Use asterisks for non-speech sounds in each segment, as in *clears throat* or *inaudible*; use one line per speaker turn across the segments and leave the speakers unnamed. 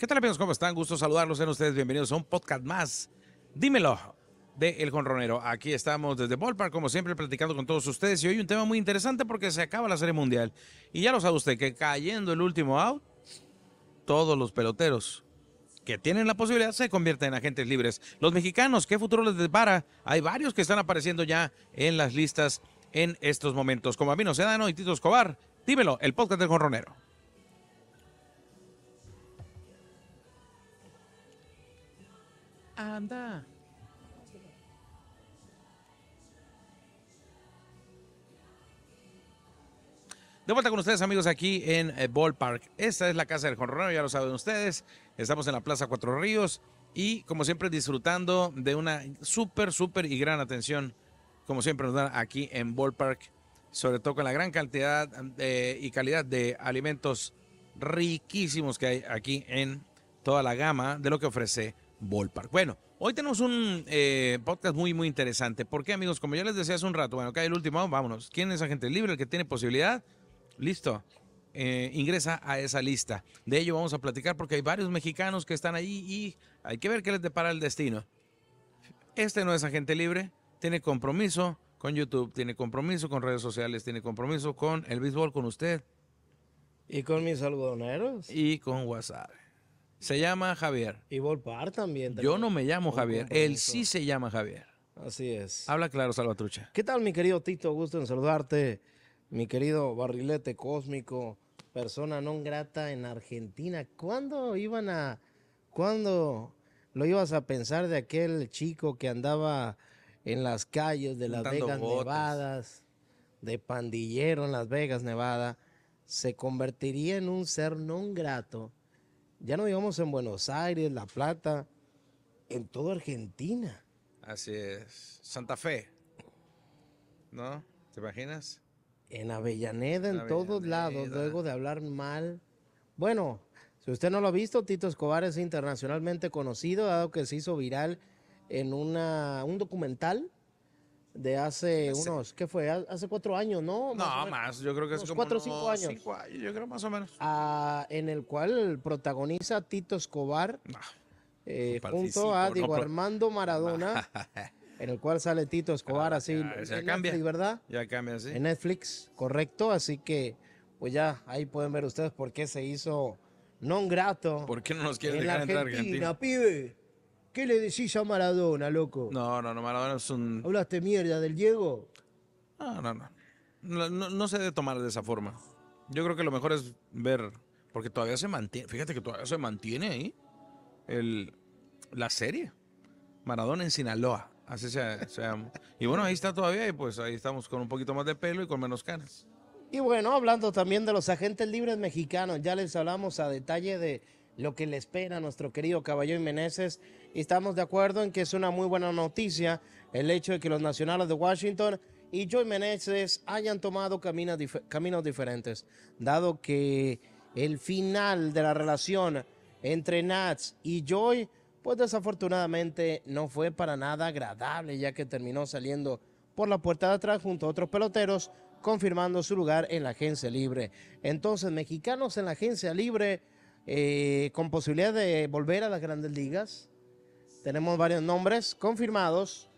¿Qué tal amigos? ¿Cómo están? Gusto saludarlos. en ustedes bienvenidos a un podcast más. Dímelo de El Jonronero. Aquí estamos desde Ballpark, como siempre, platicando con todos ustedes. Y hoy un tema muy interesante porque se acaba la Serie Mundial. Y ya lo sabe usted, que cayendo el último out, todos los peloteros que tienen la posibilidad se convierten en agentes libres. Los mexicanos, ¿qué futuro les depara? Hay varios que están apareciendo ya en las listas en estos momentos. Como Amino Sedano y Tito Escobar, dímelo, el podcast del Jonronero. anda. De vuelta con ustedes, amigos, aquí en eh, Ballpark. Esta es la casa del Jonronero, ya lo saben ustedes. Estamos en la Plaza Cuatro Ríos y, como siempre, disfrutando de una súper, súper y gran atención, como siempre nos dan aquí en Ballpark, sobre todo con la gran cantidad eh, y calidad de alimentos riquísimos que hay aquí en toda la gama de lo que ofrece ballpark. Bueno, hoy tenemos un eh, podcast muy, muy interesante. ¿Por qué, amigos? Como yo les decía hace un rato, bueno, acá hay el último, vámonos. ¿Quién es agente libre? El que tiene posibilidad, listo. Eh, ingresa a esa lista. De ello vamos a platicar porque hay varios mexicanos que están ahí y hay que ver qué les depara el destino. Este no es agente libre, tiene compromiso con YouTube, tiene compromiso con redes sociales, tiene compromiso con el béisbol, con usted. Y con mis algodoneros. Y con WhatsApp se llama Javier. Y Volpar también. Yo no me llamo Javier, él sí se llama Javier. Así es. Habla claro, Salvatrucha. ¿Qué tal, mi querido Tito? Gusto
en saludarte. Mi querido barrilete cósmico, persona non grata en Argentina. ¿Cuándo iban a... ¿Cuándo lo ibas a pensar de aquel chico que andaba en las calles de Las Vegas, Nevadas, de pandillero en Las Vegas, Nevada? Se convertiría en un ser non grato ya no digamos en Buenos Aires, La Plata, en toda Argentina.
Así es. Santa Fe. ¿No? ¿Te imaginas? En Avellaneda,
en, todos lados, luego de hablar mal. Bueno, si usted no lo ha visto, Tito Escobar es internacionalmente conocido, dado que se hizo viral en una, un documental de hace, unos, ¿qué fue? Hace cuatro años, ¿no? no, más, yo creo que es como cuatro o cinco años.
Yo creo más o menos.
Ah, en el cual protagoniza Tito Escobar eh, junto a Diego Armando Maradona, en el cual sale Tito Escobar ah, así. cambia, Netflix, ¿verdad?
Ya cambia, sí. En
Netflix, correcto. Así que, pues ya, ahí pueden ver ustedes por qué se hizo non grato.
¿Por qué no nos quieren en dejar Argentina, entrar
Argentina, ¿Qué le decís a Maradona, loco?
No, no, no, Maradona es un.
¿Hablaste mierda del Diego?
No, no, no. No, se debe tomar de esa forma. Yo creo que lo mejor es ver, porque todavía se mantiene, fíjate que todavía se mantiene ahí la serie. Maradona en Sinaloa, así sea. Y bueno, ahí está todavía y pues ahí estamos con un poquito más de pelo y con menos canas.
Y bueno, hablando también de los agentes libres mexicanos, ya les hablamos a detalle de lo que le espera a nuestro querido Caballero Meneses. estamos de acuerdo en que es una muy buena noticia el hecho de que los nacionales de Washington y Joy Meneses hayan tomado caminos, caminos diferentes, dado que el final de la relación entre Nats y Joy, pues desafortunadamente no fue para nada agradable, ya que terminó saliendo por la puerta de atrás junto a otros peloteros, confirmando su lugar en la agencia libre. Entonces, mexicanos en la agencia libre eh, con posibilidad de volver a las grandes ligas. Tenemos varios nombres confirmados.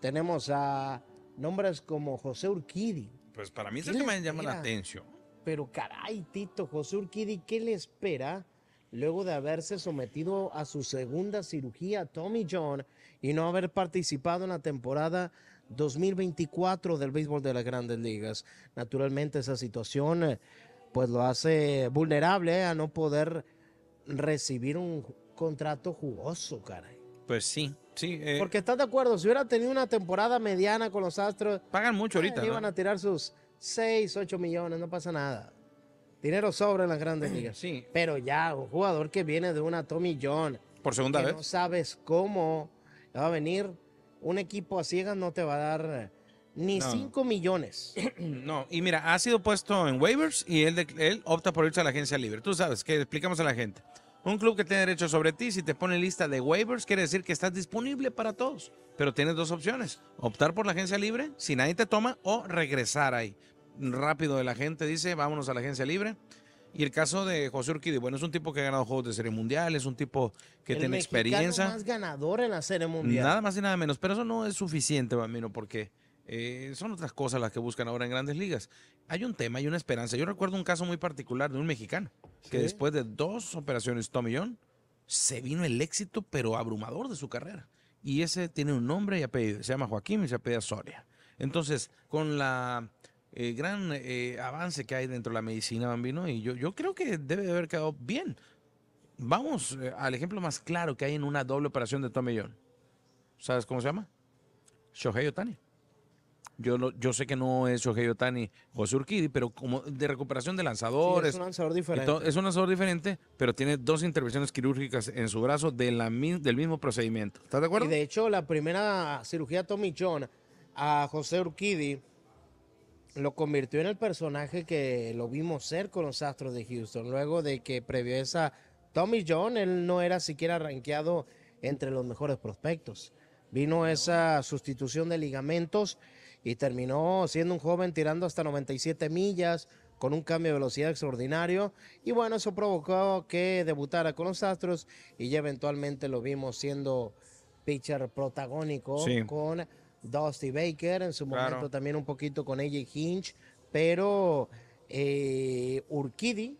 Tenemos a nombres como José Urquidi.
Pues para mí es el que me llama la atención.
Pero caray, Tito, José Urquidi, ¿qué le espera luego de haberse sometido a su segunda cirugía Tommy John y no haber participado en la temporada 2024 del béisbol de las grandes ligas? Naturalmente esa situación eh, pues lo hace vulnerable ¿eh? a no poder recibir un contrato jugoso, caray.
Pues sí, sí. Eh. Porque
estás de acuerdo, si hubiera tenido una temporada mediana con los Astros,
pagan mucho Iban a
tirar sus 6, 8 millones, no pasa nada. Dinero sobra en las grandes ligas. Sí. Pero ya, un jugador que viene de una Tommy John. Por segunda vez. No sabes cómo va a venir. Un equipo a ciegas no te va a dar ni millones.
*clears throat* No, y mira, ha sido puesto en waivers y él, él opta por irse a la agencia libre. Tú sabes que explicamos a la gente. Un club que tiene derecho sobre ti, si te pone lista de waivers, quiere decir que estás disponible para todos. Pero tienes dos opciones: optar por la agencia libre, si nadie te toma, o regresar ahí. Rápido la gente dice, vámonos a la agencia libre. Y el caso de José Urquidi, bueno, es un tipo que ha ganado juegos de serie mundial, es un tipo que tiene experiencia. más
ganador en la serie
mundial. Nada más y nada menos, pero eso no es suficiente, Bambino, porque eh, son otras cosas las que buscan ahora en grandes ligas. Hay un tema, hay una esperanza. Yo recuerdo un caso muy particular de un mexicano que después de dos operaciones Tommy John se vino el éxito, pero abrumador de su carrera. Y ese tiene un nombre y apellido. Se llama Joaquín y se apellida Soria. Entonces, con la eh, gran eh, avance que hay dentro de la medicina, Bambino, y yo, yo creo que debe de haber quedado bien. Vamos al ejemplo más claro que hay en una doble operación de Tommy John. ¿Sabes cómo se llama? Shohei Otani. Yo, sé que no es Shohei Otani José Urquidi, pero como de recuperación de lanzadores. es un lanzador
diferente. es
un lanzador diferente, pero tiene dos intervenciones quirúrgicas en su brazo de la, del mismo procedimiento. ¿Estás de
acuerdo? Y de hecho, la primera cirugía Tommy John a José Urquidi lo convirtió en el personaje que lo vimos ser con los Astros de Houston. Luego de que previo a esa Tommy John, él no era siquiera rankeado entre los mejores prospectos. Vino esa sustitución de ligamentos y terminó siendo un joven tirando hasta 97 millas con un cambio de velocidad extraordinario y bueno, eso provocó que debutara con los Astros y ya eventualmente lo vimos siendo pitcher protagónico con Dusty Baker, en su momento también un poquito con AJ Hinch, pero eh, Urquidi,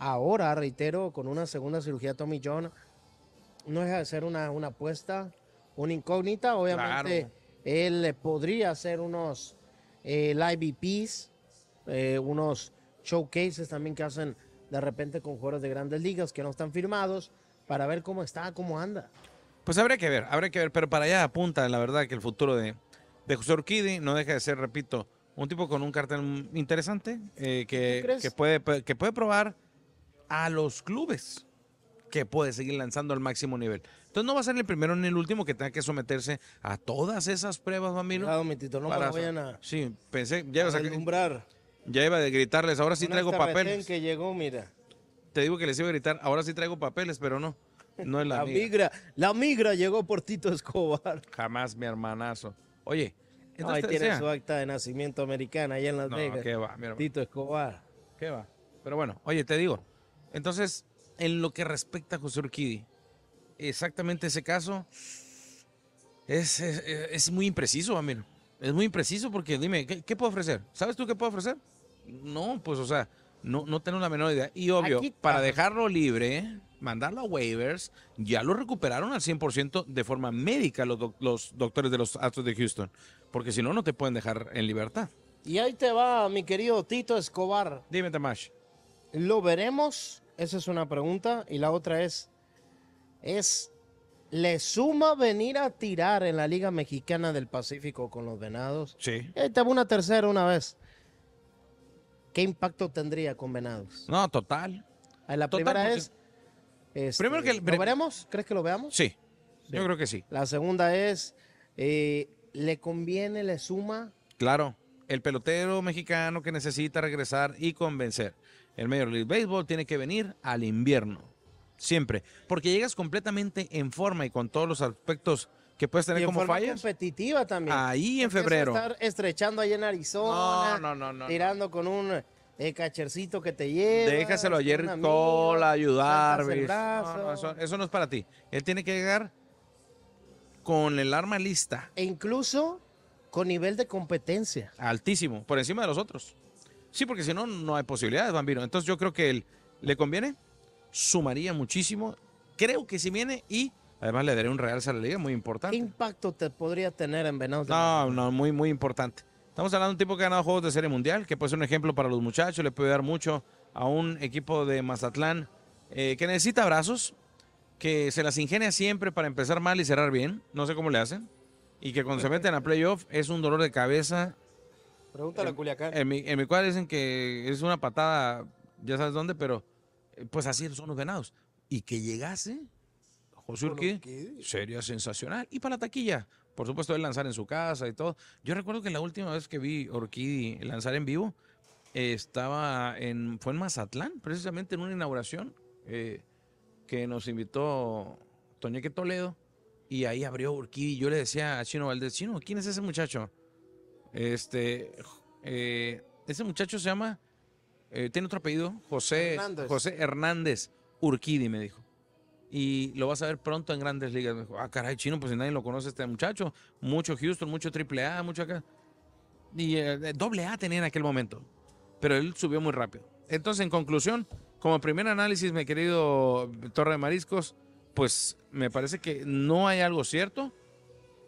ahora reitero, con una segunda cirugía Tommy John, no es hacer una, una apuesta, una incógnita, obviamente. Él podría hacer unos eh, live EPs, eh, unos showcases también que hacen de repente con jugadores de grandes ligas que no están firmados para ver cómo está, cómo anda.
Pues habrá que ver, habrá que ver, pero para allá apunta la verdad que el futuro de, José Urquidi no deja de ser, repito, un tipo con un cartel interesante eh, que, que, puede, que puede probar a los clubes que puede seguir lanzando al máximo nivel. Entonces no va a ser el primero ni el último que tenga que someterse a todas esas pruebas, Ramiro. Claro, mi tito, no para, vayan a... Sí, pensé, ya iba a Ya de gritarles, ahora sí traigo papeles.
que llegó, mira.
Te digo que les iba a gritar, ahora sí traigo papeles, pero no. No es la, *laughs* migra. La migra llegó por Tito Escobar. *laughs* Jamás, mi hermanazo. Oye, ahí tiene su
acta de nacimiento americana allá en Las Vegas. Tito Escobar. ¿Qué va?
Pero bueno, oye, te digo, entonces en lo que respecta a José Urquidi, exactamente ese caso es, es, muy impreciso, Amir. Es muy impreciso porque dime, ¿qué, puedo ofrecer? ¿Sabes tú qué puedo ofrecer? No, pues o sea, no, no tengo la menor idea. Y obvio, para dejarlo libre, mandarlo a waivers, ya lo recuperaron al 100% de forma médica los, los doctores de los Astros de Houston, porque si no, no te pueden dejar en libertad. Y
ahí te va, mi querido Tito Escobar. Dime, Tamash. ¿Lo veremos esa es una pregunta. Y la otra es, es, ¿le suma venir a tirar en la Liga Mexicana del Pacífico con los Venados? Sí. hago una tercera una vez. ¿Qué impacto tendría con Venados?
No, total. Ah, la primera pues, es... Este, Primero que... ¿Lo veremos? ¿Crees que lo veamos? Sí, yo creo que sí. La
segunda es, eh, ¿le conviene, le suma?
Claro, el pelotero mexicano que necesita regresar y convencer el Major League Baseball tiene que venir al invierno. Siempre. Porque llegas completamente en forma y con todos los aspectos que puedes tener como forma fallas. competitiva también. Ahí en febrero. Estar
estrechando ahí en Arizona. No, no, no, tirando con un eh, cachercito que te lleva. Déjaselo ayer Jerry
ayudar. Eso, eso no es para ti. Él tiene que llegar con el arma lista. E incluso con nivel de competencia. Altísimo, por encima de los otros. Sí, porque si no, no hay posibilidades, Bambino. Entonces yo creo que él le conviene, sumaría muchísimo. Creo que si viene y además le daría un real a la liga muy importante. ¿Qué impacto te podría tener en Venados? No, no, muy, muy importante. Estamos hablando de un tipo que ha ganado juegos de serie mundial, que puede ser un ejemplo para los muchachos, le puede dar mucho a un equipo de Mazatlán eh, que necesita brazos, que se las ingenia siempre para empezar mal y cerrar bien. No sé cómo le hacen. Y que cuando se meten a playoff es un dolor de cabeza pregunta la En mi, en cuadra dicen que es una patada, ya sabes dónde, pero eh, pues así son los ganados Y que llegase José sería sensacional. Y para la taquilla, por supuesto, él lanzar en su casa y todo. Yo recuerdo que la última vez que vi Orquídea lanzar en vivo, eh, estaba en, fue en Mazatlán, precisamente en una inauguración eh, que nos invitó Toñeque Toledo. Y ahí abrió y Yo le decía a Chino Valdez Chino, ¿quién es ese muchacho? Este, eh, ese muchacho se llama, eh, tiene otro apellido, José Hernández. José Hernández Urquidi, me dijo. Y lo vas a ver pronto en grandes ligas. Me dijo, ah, caray, chino, pues si nadie lo conoce este muchacho. Mucho Houston, mucho AAA, mucho acá. Y eh, doble A tenía en aquel momento. Pero él subió muy rápido. Entonces, en conclusión, como primer análisis, mi querido Torre de Mariscos, pues me parece que no hay algo cierto,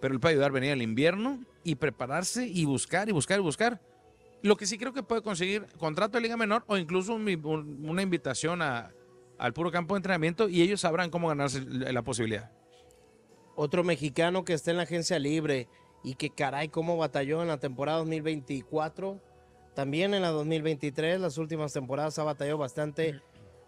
pero él puede ayudar a el invierno y prepararse y buscar y buscar y buscar. Lo que sí creo que puede conseguir contrato de liga menor o incluso una invitación al puro campo de entrenamiento y ellos sabrán cómo ganarse la posibilidad. Otro mexicano
que está en la agencia libre y que caray cómo batalló en la temporada 2024, también en la 2023, las últimas temporadas ha batallado bastante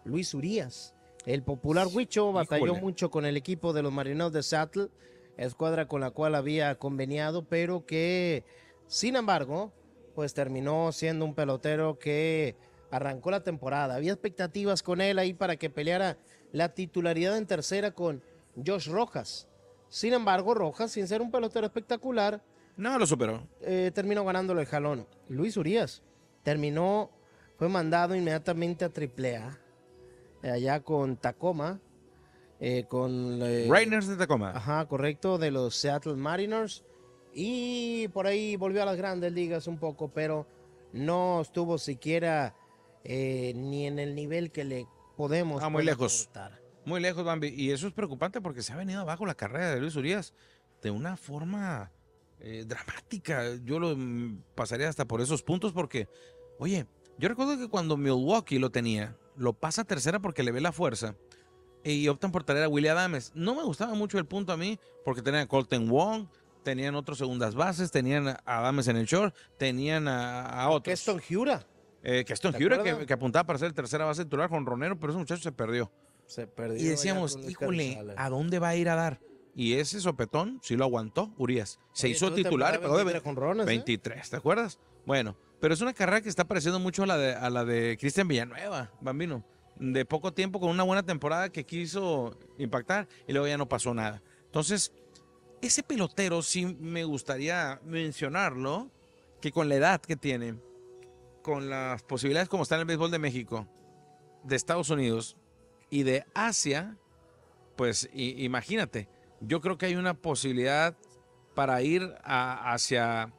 Luis Urías. El popular Huicho batalló mucho con el equipo de los Marineros de Seattle escuadra con la cual había conveniado, pero que, sin embargo, pues terminó siendo un pelotero que arrancó la temporada. Había expectativas con él ahí para que peleara la titularidad en tercera con Josh Rojas. Sin embargo, Rojas, sin ser un pelotero espectacular, no lo superó. Eh, terminó ganándolo el jalón. Luis Urias terminó, fue mandado inmediatamente a AAA, eh, allá con Tacoma, eh, con... Eh, Rainers de Tacoma. Ajá, correcto, de los Seattle Mariners. Y por ahí volvió a las grandes ligas un poco, pero no estuvo siquiera eh, ni en el nivel que le podemos... Ah, muy lejos.
Muy lejos, Bambi. Y eso es preocupante porque se ha venido abajo la carrera de Luis Urias de una forma dramática. Yo lo mm, pasaría hasta por esos puntos porque, oye, yo recuerdo que cuando Milwaukee lo tenía, lo pasa a tercera porque le ve la fuerza y optan por traer a Willie Adams No me gustaba mucho el punto a mí, porque tenían a Colton Wong, tenían otros segundas bases, tenían a Adames en el short, tenían a, otros. Keston Hura. Eh, Keston Hura, que, que, apuntaba para ser el tercera base titular con Ronero, pero ese muchacho se perdió. Se perdió. Y decíamos, este híjole, ¿a dónde va a ir a dar? Y ese sopetón sí lo aguantó Urias. Se hizo titular pero pagó de con 23 ¿eh? ¿te acuerdas? Bueno, pero es una carrera que está pareciendo mucho a la de, a la de Cristian Villanueva, Bambino de poco tiempo con una buena temporada que quiso impactar y luego ya no pasó nada. Entonces, ese pelotero sí me gustaría mencionarlo, que con la edad que tiene, con las posibilidades como está en el béisbol de México, de Estados Unidos y de Asia, pues imagínate, yo creo que hay una posibilidad para ir hacia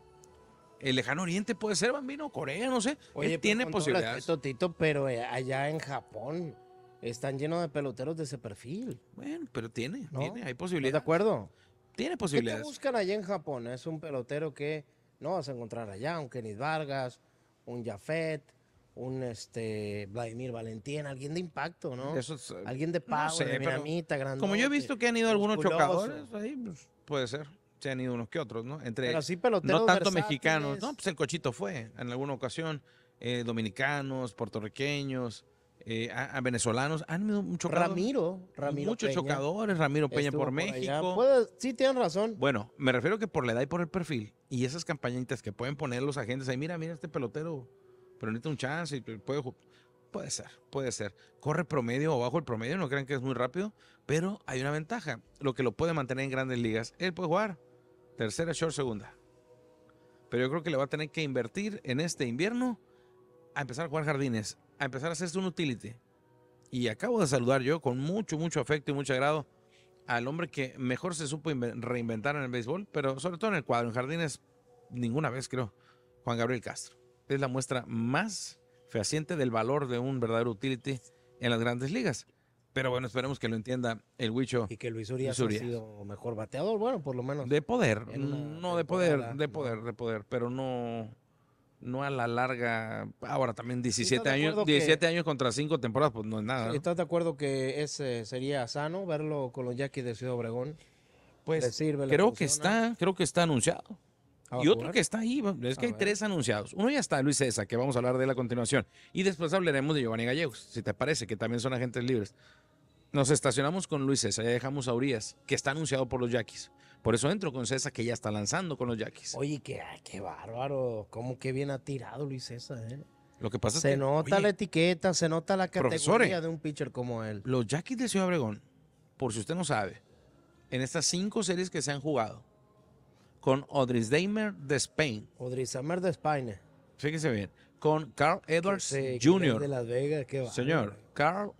el lejano oriente puede ser, bambino, Corea, no sé. Pues, tiene posibilidades.
Totito, pero eh, allá en Japón están llenos de peloteros de ese perfil.
Bueno, pero tiene, tiene hay posibilidades. ¿De acuerdo? Tiene posibilidades. ¿Qué
buscan allá en Japón? Es un pelotero que no vas a encontrar allá, un Kenneth Vargas, un Jafet, un este Vladimir Valentín, alguien de impacto, ¿no? Eh,
alguien de power, de miramita, grande. Como yo he visto que han ido algunos chocadores, ahí pues, puede ser se han ido unos que otros, ¿no? Entre así no tanto mexicanos, no, pues el cochito fue en alguna ocasión, eh, dominicanos, puertorriqueños, eh, a, venezolanos, han ido mucho Ramiro,
Ramiro muchos chocadores, Ramiro Peña por, México. sí, tienen razón.
Bueno, me refiero que por la edad y por el perfil y esas campañitas que pueden poner los agentes ahí, mira, mira este pelotero, pero necesita un chance y puede Puede ser, puede ser. Corre promedio o bajo el promedio, no crean que es muy rápido, pero hay una ventaja. Lo que lo puede mantener en grandes ligas, él puede jugar Tercera short, segunda. Pero yo creo que le va a tener que invertir en este invierno a empezar a jugar jardines, a empezar a hacerse un utility. Y acabo de saludar yo con mucho, mucho afecto y mucho agrado al hombre que mejor se supo reinventar en el béisbol, pero sobre todo en el cuadro, en jardines, ninguna vez creo, Juan Gabriel Castro. Es la muestra más fehaciente del valor de un verdadero utility en las grandes ligas. Pero bueno, esperemos que lo entienda el Huicho. Y que Luis Urias, ha sido mejor bateador, bueno, por lo menos. De poder, no de poder, de poder, de poder, pero no no a la larga. Ahora también 17 años, 17 años contra 5 temporadas, pues no es nada. ¿Estás de acuerdo
que ese sería sano verlo con los Jackie de Ciudad Obregón? Pues creo
que está, creo que está anunciado. Y otro que está ahí, es que hay tres anunciados. Uno ya está, Luis César, que vamos a hablar de la continuación. Y después hablaremos de Giovanni Gallegos, si te parece, que también son agentes libres. Nos estacionamos con Luis César, ya dejamos a Urias, que está anunciado por los Jackies. Por eso entro con César, que ya está lanzando con los Yaquis. Oye, qué,
qué bárbaro. ¿Cómo que bien ha tirado Luis César? Eh.
Lo que pasa se nota la
etiqueta, se nota la categoría de un pitcher como
él. Los Yaquis de Ciudad Abregón, por si usted no sabe, en estas cinco series que se han jugado, con Odris Deimer de Spain. Odris Deimer de España. Fíjese bien. Con Carl Edwards Jr. de Las
Vegas, qué Señor,
Carl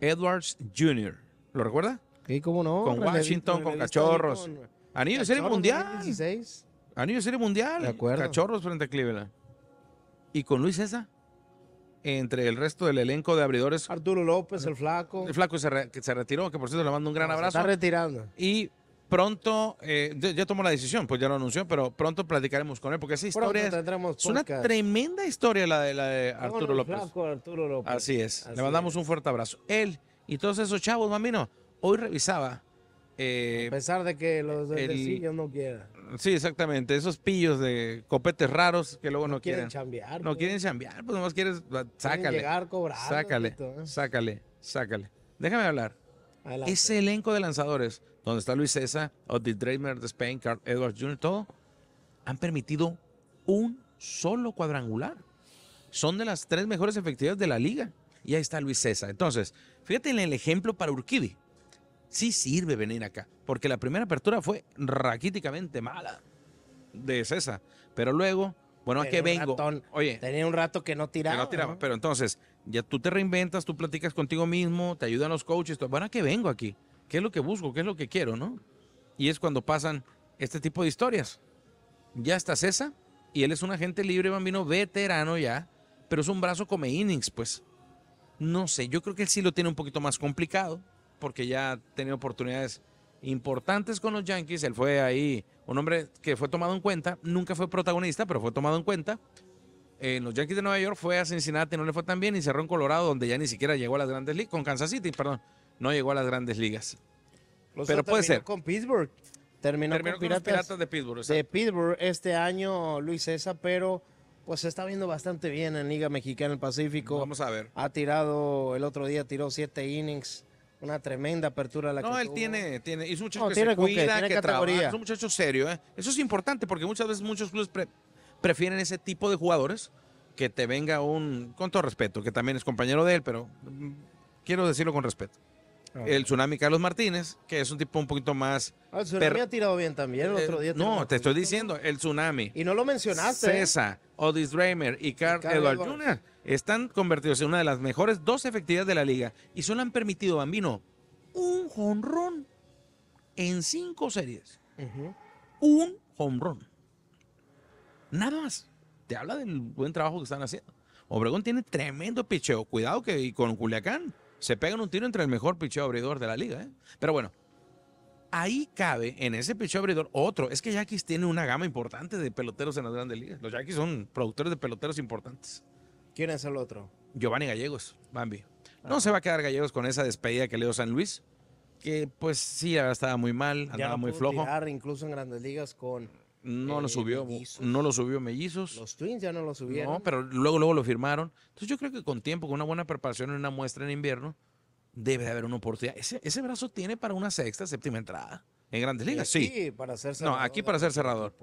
Edwards Jr. ¿Lo recuerda? Sí, cómo no. Con Washington, con Cachorros. Anillo de Serie Mundial.
16.
Anillo de Serie Mundial. De Cachorros frente a Cleveland. Y con Luis César. Entre el resto del elenco de abridores. Arturo López, el flaco. El flaco se retiró, que por cierto le mando un gran abrazo. Se está retirando. Y pronto, eh, ya tomó la decisión, pues ya lo anunció, pero pronto platicaremos con él, porque esa historia es, una tremenda historia la de, la Arturo, López. Así es, le mandamos un fuerte abrazo. Él y todos esos chavos, mamino, hoy revisaba. Eh, a pesar
de que los de no quieran.
Sí, exactamente. Esos pillos de copetes raros que luego no, quieren. no quieren. Chambear, no pues. quieren chambear, pues nomás quieres. Sácale. Llegar, cobrar, sácale, ¿eh? sácale, sácale. Déjame hablar. Ese elenco de lanzadores donde está Luis César, the Dreamer, de Spain, Carl Edwards Jr., todo, han permitido un solo cuadrangular. Son de las tres mejores efectividades de la liga. Y ahí está Luis César. Entonces, fíjate en el ejemplo para Urquidi. Sí sirve venir acá, porque la primera apertura fue raquíticamente mala de César. Pero luego, bueno, ¿a qué vengo? Oye, tenía un rato que no tiraba. no tiraba. Pero entonces, ya tú te reinventas, tú platicas contigo mismo, te ayudan los coaches. bueno, ¿a qué vengo aquí? ¿Qué es lo que busco? ¿Qué es lo que quiero? ¿No? Y es cuando pasan este tipo de historias. Ya está César y él es un agente libre bambino veterano ya, pero es un brazo come innings, pues. No sé, yo creo que él sí lo tiene un poquito más complicado, porque ya ha oportunidades importantes con los Yankees. Él fue ahí un hombre que fue tomado en cuenta, nunca fue protagonista, pero fue tomado en cuenta. En los Yankees de Nueva York fue a Cincinnati, no le fue tan bien, y cerró en Colorado, donde ya ni siquiera llegó a las grandes ligas, con Kansas City, perdón no llegó a las grandes ligas. Pero puede ser. Con
Pittsburgh. Terminó, con, de Pittsburgh. De Pittsburgh este año, Luis César, pero pues se está viendo bastante bien en Liga Mexicana del Pacífico. Vamos a ver. Ha tirado, el otro día tiró siete innings. Una tremenda apertura a la No, él tiene, tiene,
es un muchacho que se cuida, trabaja, es un muchacho serio. ¿eh? Eso es importante porque muchas veces muchos clubes prefieren ese tipo de jugadores que te venga un, con todo respeto, que también es compañero de él, pero mm, quiero decirlo con respeto, el tsunami Carlos Martínez, que es un tipo un poquito más. Ah, el tsunami ha
tirado bien también el otro día. Eh, no,
te estoy diciendo, el tsunami. Y no lo mencionaste. ¿eh? César, Odis Reimer y Carl, Edward Jr. están convertidos en una de las mejores dos efectivas de la liga y solo han permitido, Bambino, un jonrón en cinco series. Un jonrón. Nada más. Te habla del buen trabajo que están haciendo. Obregón tiene tremendo picheo. Cuidado que con Culiacán se pegan un tiro entre el mejor picheo abridor de la liga. ¿eh? Pero bueno, ahí cabe en ese picheo abridor otro. Es que Yankees tiene una gama importante de peloteros en las grandes ligas. Los Yankees son productores de peloteros importantes. ¿Quién es el otro? Giovanni Gallegos, Bambi. No ah. se va a quedar Gallegos con esa despedida que le dio San Luis, que pues sí, estaba muy mal, andaba muy flojo.
incluso en grandes ligas con no lo eh, subió, mellizos.
no lo subió Mellizos. Los Twins ya no lo subieron. No, pero luego, luego lo firmaron. Entonces yo creo que con tiempo, con una buena preparación en una muestra en invierno, debe de haber una oportunidad. Ese, ese brazo tiene para una sexta, séptima entrada. En grandes ligas, sí.
Para ser cerrador, no, aquí para ser cerrador.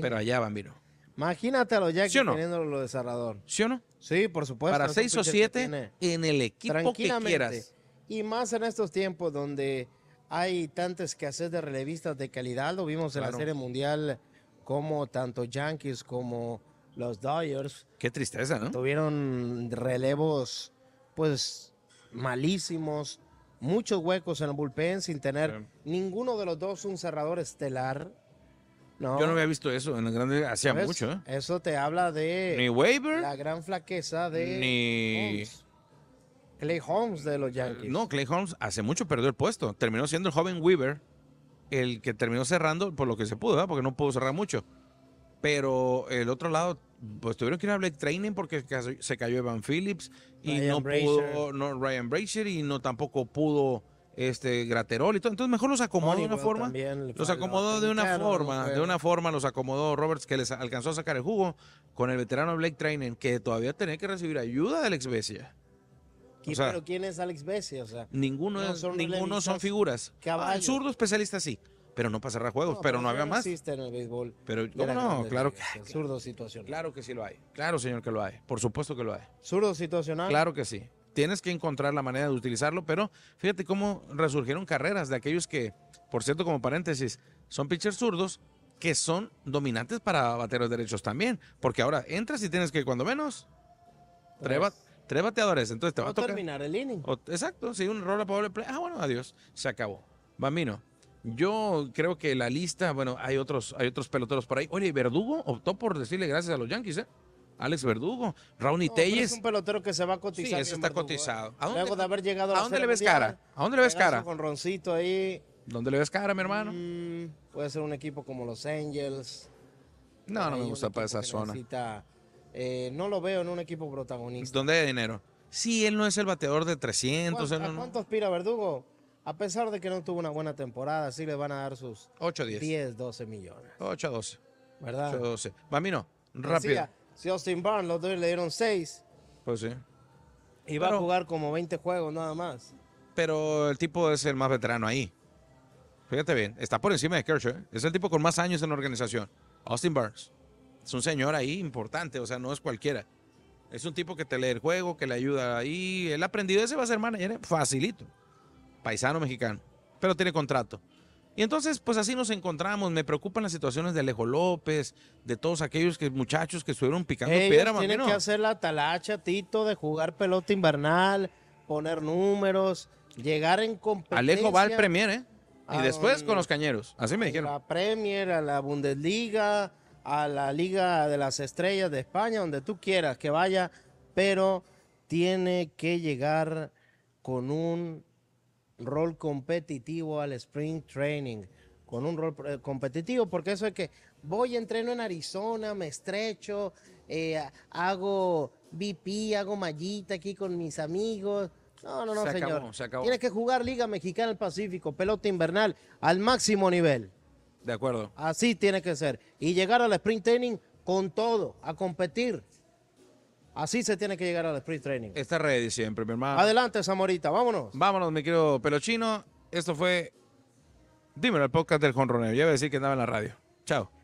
pero allá, Bambino.
Imagínatelo ya ¿Sí lo de cerrador.
¿Sí o no? Sí, por supuesto. Para seis o siete en el equipo que quieras.
Y más en estos tiempos donde hay tanta escasez de relevistas de calidad. Lo vimos en la Serie Mundial como tanto Yankees como los Dodgers. Qué tristeza, ¿no? Tuvieron relevos, pues, malísimos, muchos huecos en el bullpen sin tener ninguno de los dos un cerrador estelar. No. Yo no
había visto eso en el grande hacía mucho. ¿eh?
Eso te habla de la gran flaqueza
de Clay Holmes de los Yankees. No, Clay Holmes hace mucho perdió el puesto. Terminó siendo el joven Weaver el que terminó cerrando por lo que se pudo, porque no pudo cerrar mucho. Pero el otro lado, pues tuvieron que ir a Black Training porque se cayó Evan Phillips y no pudo Ryan Brazier y no tampoco pudo este Graterol y Entonces mejor los acomodó de una forma.
Los acomodó
de una forma, de una forma los acomodó Roberts que les alcanzó a sacar el jugo con el veterano Blake Training que todavía tenía que recibir ayuda del ex -Besia pero
¿quién es Alex Bessie?
ninguno son, figuras. zurdo especialista sí, pero no para cerrar juegos, pero, no había más. existe
en el béisbol.
Pero no? Claro que
zurdo situacional. Claro que sí lo hay.
Claro, señor, que lo hay. Por supuesto que lo hay. Zurdo situacional. Claro que sí. Tienes que encontrar la manera de utilizarlo, pero fíjate cómo resurgieron carreras de aquellos que, por cierto, como paréntesis, son pitchers zurdos que son dominantes para bateros derechos también, porque ahora entras y tienes que cuando menos treba. Tres bateadores, entonces te va a tocar. terminar el inning. exacto, sí, un error para play. Ah, bueno, adiós. Se acabó. Bambino, yo creo que la lista, bueno, hay otros, hay otros peloteros por ahí. Oye, Verdugo optó por decirle gracias a los Yankees, ¿eh? Alex Verdugo, Ronnie no, Es un
pelotero que se va a cotizar. Sí, ese está ¿eh?
cotizado. ¿A dónde, de
haber llegado a, le ves cara? ¿A dónde le ves cara? Con Roncito ahí. ¿Dónde le ves cara, mi hermano? Mm, puede ser un equipo como los Angels. No, no me gusta para esa zona. Eh, no lo veo en un equipo protagonista.
¿Dónde hay dinero? Sí, él no es el bateador de 300. ¿Cuánto, ¿cuánto
aspira Verdugo? A pesar de que no tuvo una buena temporada, sí le van a dar sus
8 10. 10, 12 millones. 8 a 12. ¿Verdad? 8 a 12. Bambino, rápido.
si Austin Barnes, los dos le dieron 6. Pues sí. Y va a jugar como 20 juegos nada más.
Pero el tipo es el más veterano ahí. Fíjate bien, está por encima de Kershaw. ¿eh? Es el tipo con más años en la organización. Austin Barnes. Es un señor ahí importante, o sea, no es cualquiera. Es un tipo que te lee el juego, que le ayuda ahí. El aprendido ese va a ser manager ¿eh? facilito. Paisano mexicano, pero tiene contrato. Y entonces, pues así nos encontramos. Me preocupan las situaciones de Alejo López, de todos aquellos que, muchachos que estuvieron picando piedra. tienen que hacer
la talacha, Tito, de jugar pelota invernal, poner números, llegar en competencia. Alejo va al Premier, ¿eh? Y después con los cañeros. Así me dijeron. La Premier, a la Bundesliga, a la Liga de las Estrellas de España, donde tú quieras que vaya, pero tiene que llegar con un rol competitivo al spring training, con un rol eh, competitivo, porque eso es que voy, entreno en Arizona, me estrecho, eh, hago VP, hago mallita aquí con mis amigos. No, no, no, señor. Tienes que jugar Liga Mexicana del Pacífico, pelota invernal, al máximo nivel. De acuerdo. Así tiene que ser. Y llegar al sprint training con todo, a competir. Así se tiene que llegar al sprint training.
Está ready siempre, mi hermano.
Adelante, Zamorita, vámonos.
Vámonos, mi querido Pelochino. Esto fue Dímelo, el podcast del Jonroneo. Ya voy a decir que andaba en la radio. Chao.